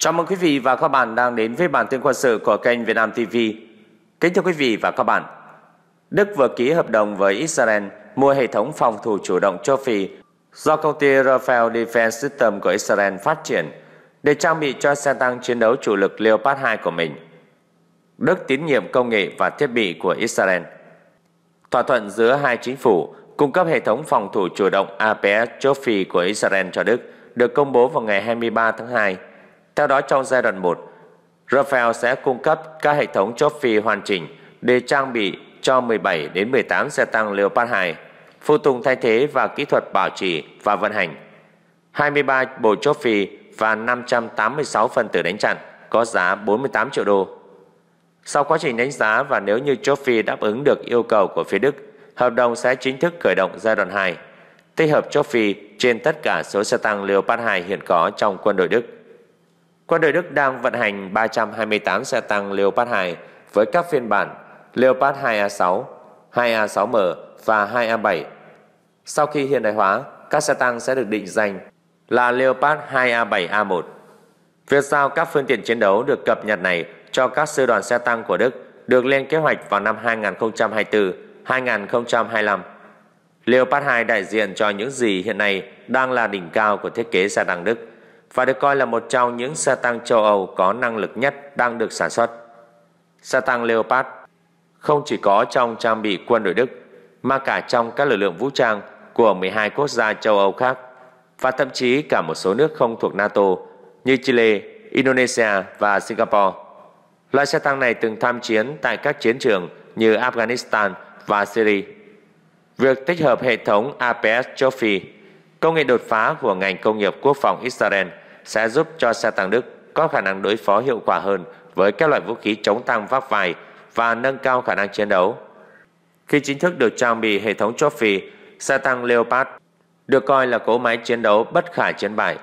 Chào mừng quý vị và các bạn đang đến với bản tin quân sự của kênh Việt Nam TV. Kính thưa quý vị và các bạn, Đức vừa ký hợp đồng với Israel mua hệ thống phòng thủ chủ động châu Phi do công ty Rafael Defense System của Israel phát triển để trang bị cho xe tăng chiến đấu chủ lực Leopard 2 của mình. Đức tín nhiệm công nghệ và thiết bị của Israel. Thỏa thuận giữa hai chính phủ cung cấp hệ thống phòng thủ chủ động APS châu Phi của Israel cho Đức được công bố vào ngày 23 tháng 2 theo đó trong giai đoạn 1, Rafael sẽ cung cấp các hệ thống chốt phi hoàn chỉnh để trang bị cho 17 đến 18 xe tăng Leopard 2, phụ tùng thay thế và kỹ thuật bảo trì và vận hành. 23 bộ chốt phi và 586 phần tử đánh chặn có giá 48 triệu đô. Sau quá trình đánh giá và nếu như chốt phi đáp ứng được yêu cầu của phía Đức, hợp đồng sẽ chính thức khởi động giai đoạn 2, tích hợp chốt phi trên tất cả số xe tăng Leopard 2 hiện có trong quân đội Đức. Quân đội Đức đang vận hành 328 xe tăng Leopard 2 với các phiên bản Leopard 2A6, 2A6M và 2A7. Sau khi hiện đại hóa, các xe tăng sẽ được định danh là Leopard 2A7A1. Việc giao các phương tiện chiến đấu được cập nhật này cho các sư đoàn xe tăng của Đức được lên kế hoạch vào năm 2024-2025. Leopard 2 đại diện cho những gì hiện nay đang là đỉnh cao của thiết kế xe tăng Đức và được coi là một trong những xe tăng châu Âu có năng lực nhất đang được sản xuất. Xe tăng Leopard không chỉ có trong trang bị quân đội Đức mà cả trong các lực lượng vũ trang của 12 quốc gia châu Âu khác và thậm chí cả một số nước không thuộc NATO như Chile, Indonesia và Singapore. Loại xe tăng này từng tham chiến tại các chiến trường như Afghanistan và Syria. Việc tích hợp hệ thống APS phi Công nghệ đột phá của ngành công nghiệp quốc phòng Israel sẽ giúp cho xe tăng Đức có khả năng đối phó hiệu quả hơn với các loại vũ khí chống tăng vác vải và nâng cao khả năng chiến đấu. Khi chính thức được trang bị hệ thống chốt phì, xe tăng Leopard được coi là cỗ máy chiến đấu bất khả chiến bại.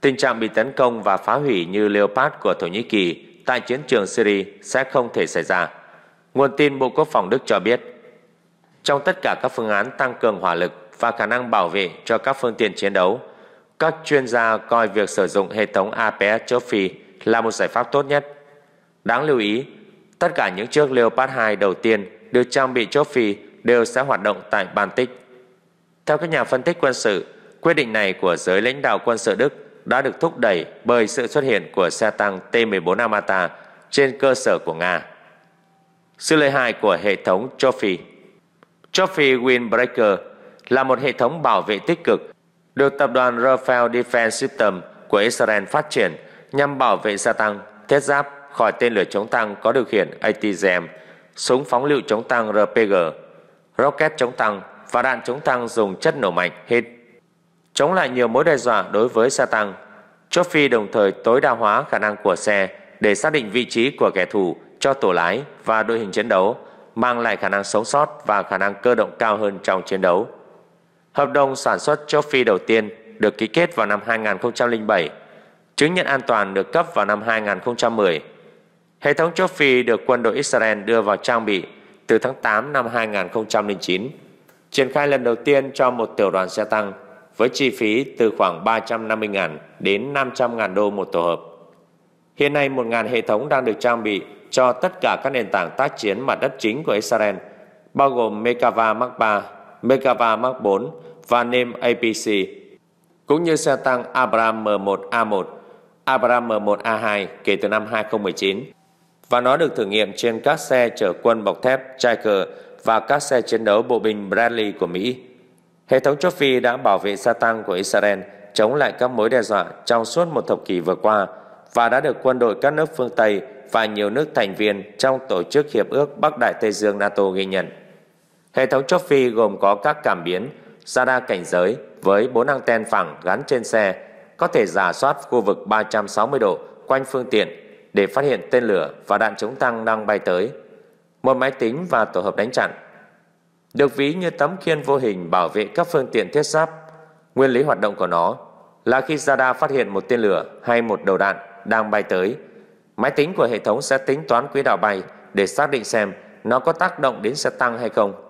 Tình trạng bị tấn công và phá hủy như Leopard của Thổ Nhĩ Kỳ tại chiến trường Syria sẽ không thể xảy ra. Nguồn tin Bộ Quốc phòng Đức cho biết, trong tất cả các phương án tăng cường hỏa lực, và khả năng bảo vệ cho các phương tiện chiến đấu. Các chuyên gia coi việc sử dụng hệ thống APS chốt phi là một giải pháp tốt nhất. Đáng lưu ý, tất cả những chiếc Leopard 2 đầu tiên được trang bị chốt phi đều sẽ hoạt động tại Baltic. Theo các nhà phân tích quân sự, quyết định này của giới lãnh đạo quân sự Đức đã được thúc đẩy bởi sự xuất hiện của xe tăng T-14 Amata trên cơ sở của Nga. Sự lợi hại của hệ thống Trophy Trophy Windbreaker là một hệ thống bảo vệ tích cực được tập đoàn Rafael Defense System của Israel phát triển nhằm bảo vệ gia tăng thiết giáp khỏi tên lửa chống tăng có điều khiển ATGM, súng phóng lựu chống tăng RPG, rocket chống tăng và đạn chống tăng dùng chất nổ mạnh HIT. Chống lại nhiều mối đe dọa đối với gia tăng, chốt phi đồng thời tối đa hóa khả năng của xe để xác định vị trí của kẻ thù cho tổ lái và đội hình chiến đấu, mang lại khả năng sống sót và khả năng cơ động cao hơn trong chiến đấu. Hợp đồng sản xuất cho phi đầu tiên được ký kết vào năm 2007, chứng nhận an toàn được cấp vào năm 2010. Hệ thống chốt phi được quân đội Israel đưa vào trang bị từ tháng 8 năm 2009, triển khai lần đầu tiên cho một tiểu đoàn xe tăng với chi phí từ khoảng 350.000 đến 500.000 đô một tổ hợp. Hiện nay 1.000 hệ thống đang được trang bị cho tất cả các nền tảng tác chiến mặt đất chính của Israel, bao gồm Mekava Makba, Megava Mark 4 và NEM APC, cũng như xe tăng Abrams M1A1, Abrams M1A2 kể từ năm 2019 và nó được thử nghiệm trên các xe chở quân bọc thép Tiger và các xe chiến đấu bộ binh Bradley của Mỹ. Hệ thống châu Phi đã bảo vệ gia tăng của Israel chống lại các mối đe dọa trong suốt một thập kỷ vừa qua và đã được quân đội các nước phương Tây và nhiều nước thành viên trong Tổ chức Hiệp ước Bắc Đại Tây Dương NATO ghi nhận. Hệ thống chốt phi gồm có các cảm biến, radar cảnh giới với 4 anten phẳng gắn trên xe, có thể giả soát khu vực 360 độ quanh phương tiện để phát hiện tên lửa và đạn chống tăng đang bay tới. Một máy tính và tổ hợp đánh chặn. Được ví như tấm khiên vô hình bảo vệ các phương tiện thiết giáp, nguyên lý hoạt động của nó là khi radar phát hiện một tên lửa hay một đầu đạn đang bay tới, máy tính của hệ thống sẽ tính toán quỹ đạo bay để xác định xem nó có tác động đến xe tăng hay không.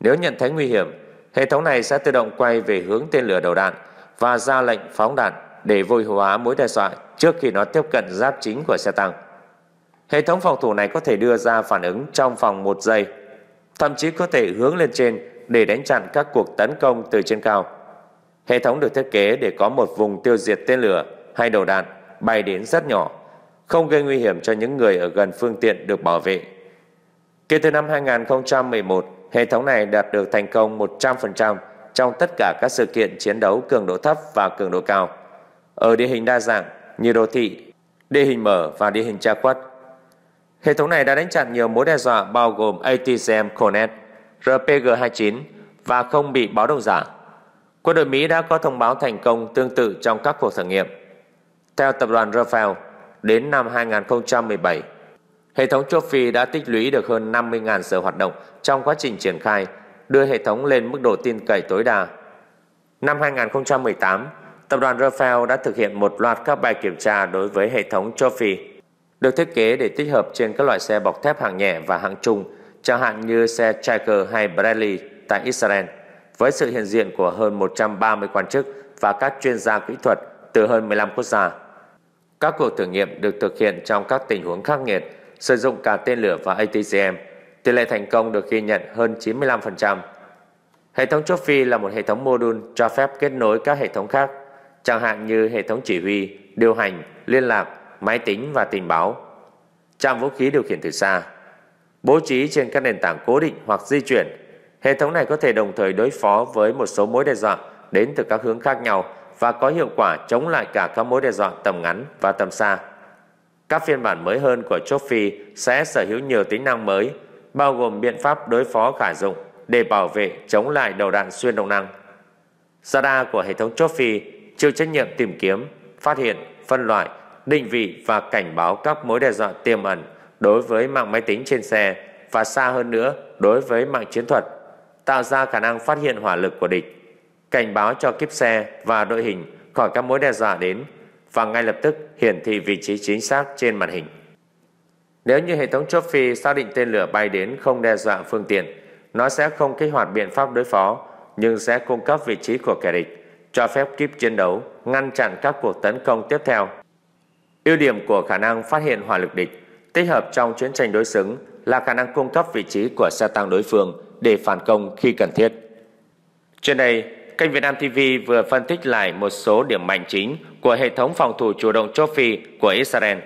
Nếu nhận thấy nguy hiểm, hệ thống này sẽ tự động quay về hướng tên lửa đầu đạn và ra lệnh phóng đạn để vôi hóa mối đe dọa trước khi nó tiếp cận giáp chính của xe tăng. Hệ thống phòng thủ này có thể đưa ra phản ứng trong vòng 1 giây, thậm chí có thể hướng lên trên để đánh chặn các cuộc tấn công từ trên cao. Hệ thống được thiết kế để có một vùng tiêu diệt tên lửa hay đầu đạn bay đến rất nhỏ, không gây nguy hiểm cho những người ở gần phương tiện được bảo vệ. Kể từ năm 2011, Hệ thống này đạt được thành công 100% trong tất cả các sự kiện chiến đấu cường độ thấp và cường độ cao. Ở địa hình đa dạng như đô thị, địa hình mở và địa hình tra quất. Hệ thống này đã đánh chặn nhiều mối đe dọa bao gồm ATCM Cornet, RPG-29 và không bị báo động giả. Quân đội Mỹ đã có thông báo thành công tương tự trong các cuộc thử nghiệm. Theo tập đoàn Rafael, đến năm 2017, Hệ thống Trophy đã tích lũy được hơn 50.000 giờ hoạt động trong quá trình triển khai, đưa hệ thống lên mức độ tin cậy tối đa. Năm 2018, tập đoàn Rafael đã thực hiện một loạt các bài kiểm tra đối với hệ thống Trophy, được thiết kế để tích hợp trên các loại xe bọc thép hạng nhẹ và hạng trung, chẳng hạn như xe Tracker hay Bradley tại Israel, với sự hiện diện của hơn 130 quan chức và các chuyên gia kỹ thuật từ hơn 15 quốc gia. Các cuộc thử nghiệm được thực hiện trong các tình huống khắc nghiệt sử dụng cả tên lửa và ATCM, tỷ lệ thành công được ghi nhận hơn 95%. Hệ thống chốt phi là một hệ thống mô đun cho phép kết nối các hệ thống khác, chẳng hạn như hệ thống chỉ huy, điều hành, liên lạc, máy tính và tình báo. Trạm vũ khí điều khiển từ xa Bố trí trên các nền tảng cố định hoặc di chuyển, hệ thống này có thể đồng thời đối phó với một số mối đe dọa đến từ các hướng khác nhau và có hiệu quả chống lại cả các mối đe dọa tầm ngắn và tầm xa. Các phiên bản mới hơn của Trophy sẽ sở hữu nhiều tính năng mới, bao gồm biện pháp đối phó khả dụng để bảo vệ chống lại đầu đạn xuyên động năng. Radar của hệ thống Trophy chịu trách nhiệm tìm kiếm, phát hiện, phân loại, định vị và cảnh báo các mối đe dọa tiềm ẩn đối với mạng máy tính trên xe và xa hơn nữa đối với mạng chiến thuật, tạo ra khả năng phát hiện hỏa lực của địch, cảnh báo cho kiếp xe và đội hình khỏi các mối đe dọa đến và ngay lập tức hiển thị vị trí chính xác trên màn hình. Nếu như hệ thống chốt phi xác định tên lửa bay đến không đe dọa phương tiện, nó sẽ không kích hoạt biện pháp đối phó, nhưng sẽ cung cấp vị trí của kẻ địch, cho phép kíp chiến đấu ngăn chặn các cuộc tấn công tiếp theo. Ưu điểm của khả năng phát hiện hỏa lực địch tích hợp trong chiến tranh đối xứng là khả năng cung cấp vị trí của xe tăng đối phương để phản công khi cần thiết. Trên đây, kênh Việt Nam TV vừa phân tích lại một số điểm mạnh chính của hệ thống phòng thủ chủ động châu Phi của Israel.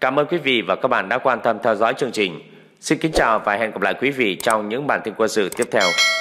Cảm ơn quý vị và các bạn đã quan tâm theo dõi chương trình. Xin kính chào và hẹn gặp lại quý vị trong những bản tin quân sự tiếp theo.